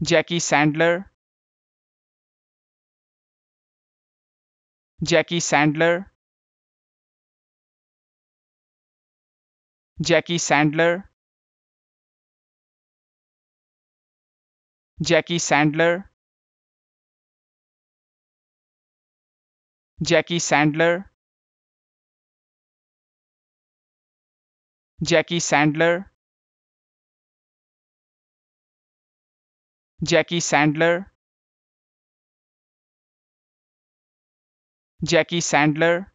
Jackie Sandler Jackie Sandler Jackie Sandler Jackie Sandler Jackie Sandler Jackie Sandler Jackie Sandler Jackie Sandler